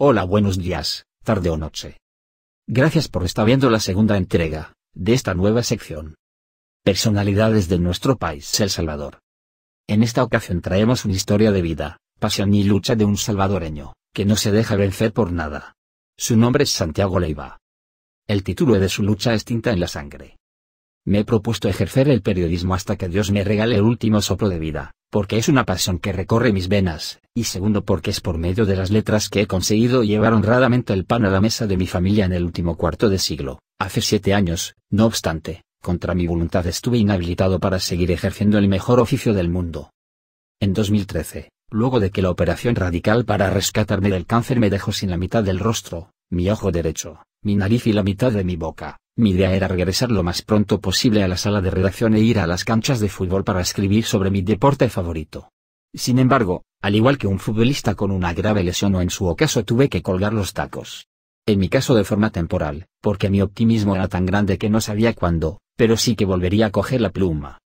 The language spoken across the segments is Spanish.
Hola, buenos días, tarde o noche. Gracias por estar viendo la segunda entrega de esta nueva sección. Personalidades de nuestro país, El Salvador. En esta ocasión traemos una historia de vida, pasión y lucha de un salvadoreño, que no se deja vencer por nada. Su nombre es Santiago Leiva. El título de su lucha es Tinta en la Sangre. Me he propuesto ejercer el periodismo hasta que Dios me regale el último soplo de vida, porque es una pasión que recorre mis venas, y segundo porque es por medio de las letras que he conseguido llevar honradamente el pan a la mesa de mi familia en el último cuarto de siglo. Hace siete años, no obstante, contra mi voluntad estuve inhabilitado para seguir ejerciendo el mejor oficio del mundo. En 2013, luego de que la operación radical para rescatarme del cáncer me dejó sin la mitad del rostro, mi ojo derecho, mi nariz y la mitad de mi boca, mi idea era regresar lo más pronto posible a la sala de redacción e ir a las canchas de fútbol para escribir sobre mi deporte favorito. Sin embargo, al igual que un futbolista con una grave lesión o en su ocaso tuve que colgar los tacos. En mi caso de forma temporal, porque mi optimismo era tan grande que no sabía cuándo, pero sí que volvería a coger la pluma.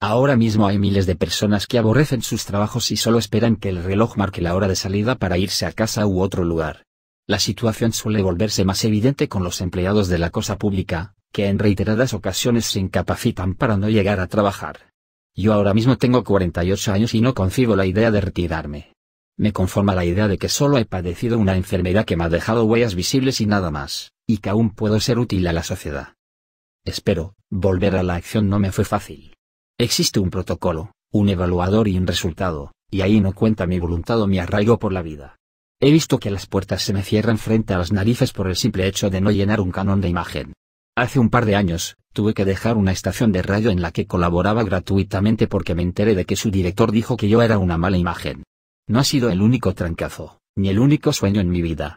Ahora mismo hay miles de personas que aborrecen sus trabajos y solo esperan que el reloj marque la hora de salida para irse a casa u otro lugar. La situación suele volverse más evidente con los empleados de la cosa pública, que en reiteradas ocasiones se incapacitan para no llegar a trabajar. Yo ahora mismo tengo 48 años y no concibo la idea de retirarme. Me conforma la idea de que solo he padecido una enfermedad que me ha dejado huellas visibles y nada más, y que aún puedo ser útil a la sociedad. Espero, volver a la acción no me fue fácil. Existe un protocolo, un evaluador y un resultado, y ahí no cuenta mi voluntad o mi arraigo por la vida. He visto que las puertas se me cierran frente a las narices por el simple hecho de no llenar un canon de imagen. Hace un par de años, tuve que dejar una estación de radio en la que colaboraba gratuitamente porque me enteré de que su director dijo que yo era una mala imagen. No ha sido el único trancazo, ni el único sueño en mi vida.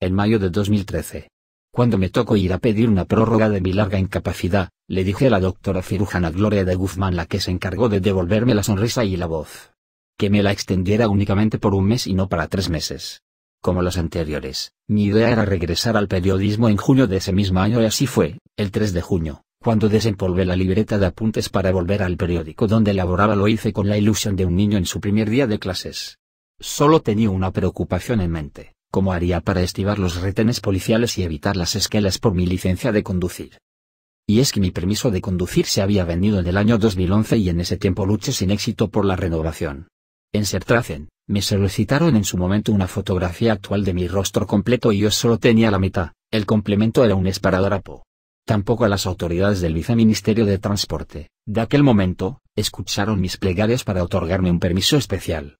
En mayo de 2013. Cuando me tocó ir a pedir una prórroga de mi larga incapacidad, le dije a la doctora cirujana Gloria de Guzmán la que se encargó de devolverme la sonrisa y la voz que me la extendiera únicamente por un mes y no para tres meses. Como los anteriores, mi idea era regresar al periodismo en junio de ese mismo año y así fue, el 3 de junio, cuando desempolvé la libreta de apuntes para volver al periódico donde elaboraba lo hice con la ilusión de un niño en su primer día de clases. Solo tenía una preocupación en mente, cómo haría para estivar los retenes policiales y evitar las esquelas por mi licencia de conducir. Y es que mi permiso de conducir se había venido en el año 2011 y en ese tiempo luché sin éxito por la renovación. En Sertracen, me solicitaron en su momento una fotografía actual de mi rostro completo y yo solo tenía la mitad, el complemento era un esparadrapo. Tampoco a las autoridades del Viceministerio de Transporte, de aquel momento, escucharon mis plegarias para otorgarme un permiso especial.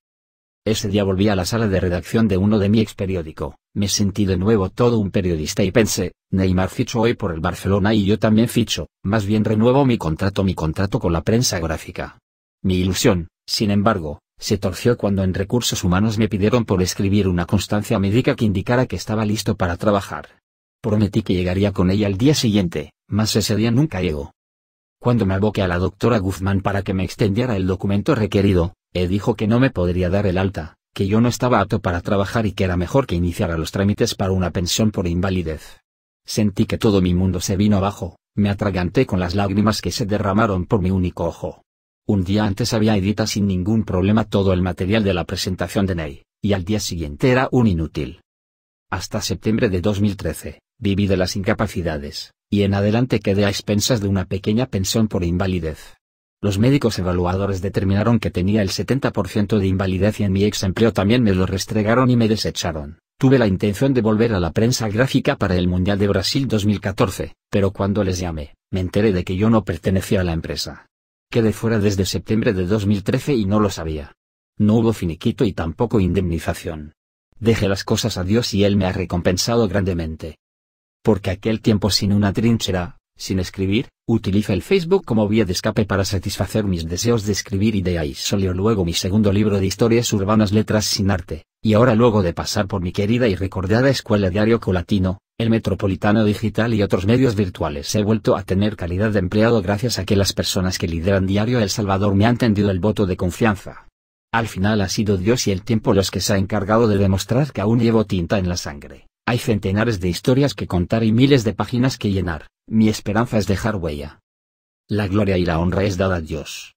Ese día volví a la sala de redacción de uno de mi ex periódico, me sentí de nuevo todo un periodista y pensé, Neymar fichó hoy por el Barcelona y yo también ficho, más bien renuevo mi contrato mi contrato con la prensa gráfica. Mi ilusión, sin embargo, se torció cuando en recursos humanos me pidieron por escribir una constancia médica que indicara que estaba listo para trabajar. Prometí que llegaría con ella al día siguiente, mas ese día nunca llegó. Cuando me aboqué a la doctora Guzmán para que me extendiera el documento requerido, él dijo que no me podría dar el alta, que yo no estaba apto para trabajar y que era mejor que iniciara los trámites para una pensión por invalidez. Sentí que todo mi mundo se vino abajo, me atraganté con las lágrimas que se derramaron por mi único ojo. Un día antes había edita sin ningún problema todo el material de la presentación de Ney, y al día siguiente era un inútil. Hasta septiembre de 2013, viví de las incapacidades, y en adelante quedé a expensas de una pequeña pensión por invalidez. Los médicos evaluadores determinaron que tenía el 70% de invalidez y en mi ex empleo también me lo restregaron y me desecharon. Tuve la intención de volver a la prensa gráfica para el Mundial de Brasil 2014, pero cuando les llamé, me enteré de que yo no pertenecía a la empresa. Quedé fuera desde septiembre de 2013 y no lo sabía. No hubo finiquito y tampoco indemnización. Dejé las cosas a Dios y Él me ha recompensado grandemente. Porque aquel tiempo sin una trinchera, sin escribir, utiliza el Facebook como vía de escape para satisfacer mis deseos de escribir y de ahí salió luego mi segundo libro de historias urbanas Letras sin Arte, y ahora luego de pasar por mi querida y recordada escuela Diario Colatino, el Metropolitano Digital y otros medios virtuales he vuelto a tener calidad de empleado gracias a que las personas que lideran Diario El Salvador me han tendido el voto de confianza. Al final ha sido Dios y el tiempo los que se ha encargado de demostrar que aún llevo tinta en la sangre. Hay centenares de historias que contar y miles de páginas que llenar. Mi esperanza es dejar huella. La gloria y la honra es dada a Dios.